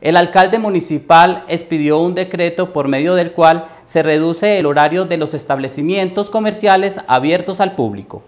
El alcalde municipal expidió un decreto por medio del cual se reduce el horario de los establecimientos comerciales abiertos al público.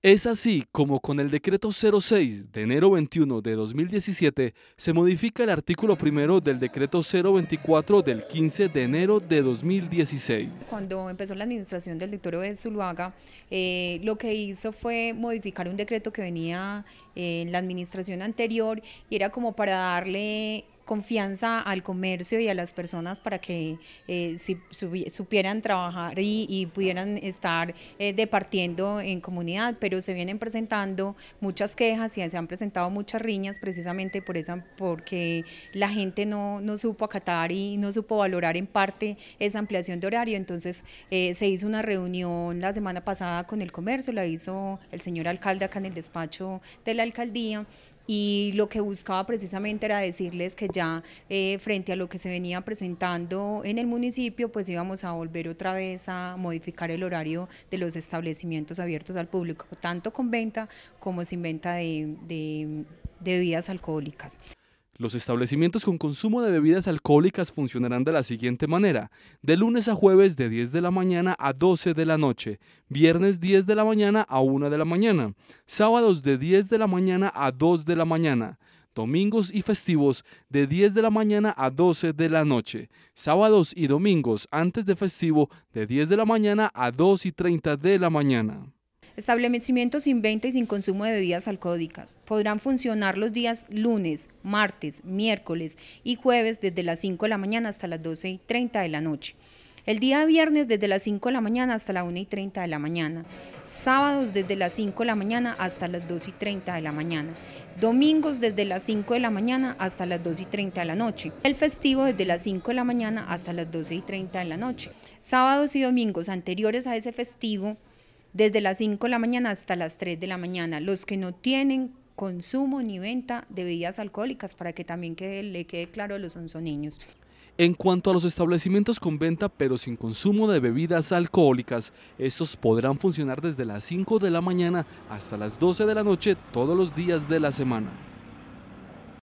Es así como con el decreto 06 de enero 21 de 2017 se modifica el artículo primero del decreto 024 del 15 de enero de 2016. Cuando empezó la administración del doctor de Zuluaga, eh, lo que hizo fue modificar un decreto que venía en la administración anterior y era como para darle confianza al comercio y a las personas para que eh, si, supieran trabajar y, pudieran estar eh, departiendo en comunidad, pero se vienen presentando muchas quejas y se han presentado muchas riñas precisamente por esa, porque la gente no, supo acatar y no supo valorar en parte esa ampliación de horario, entonces eh, se hizo una reunión la semana pasada con el comercio, la hizo el señor alcalde acá en el despacho de la alcaldía y lo que buscaba precisamente era decirles que ya eh, frente a lo que se venía presentando en el municipio, pues íbamos a volver otra vez a modificar el horario de los establecimientos abiertos al público, tanto con venta como sin venta de, de bebidas alcohólicas. Los establecimientos con consumo de bebidas alcohólicas funcionarán de la siguiente manera, de lunes a jueves de 10 de la mañana a 12 de la noche, viernes 10 de la mañana a 1 de la mañana, sábados de 10 de la mañana a 2 de la mañana, domingos y festivos de 10 de la mañana a 12 de la noche, sábados y domingos antes de festivo de 10 de la mañana a 2 y 30 de la mañana. Establecimientos sin venta y sin consumo de bebidas alcohólicas. Podrán funcionar los días lunes, martes, miércoles y jueves desde las 5 de la mañana hasta las 12 y 30 de la noche. El día viernes desde las 5 de la mañana hasta las 1 y 30 de la mañana. Sábados desde las 5 de la mañana hasta las 2 y 30 de la mañana. Domingos desde las 5 de la mañana hasta las 2 y 30 de la noche. El festivo desde las 5 de la mañana hasta las 12 y 30 de la noche. Sábados y domingos anteriores a ese festivo desde las 5 de la mañana hasta las 3 de la mañana. Los que no tienen consumo ni venta de bebidas alcohólicas, para que también le quede claro a los niños. En cuanto a los establecimientos con venta pero sin consumo de bebidas alcohólicas, estos podrán funcionar desde las 5 de la mañana hasta las 12 de la noche todos los días de la semana.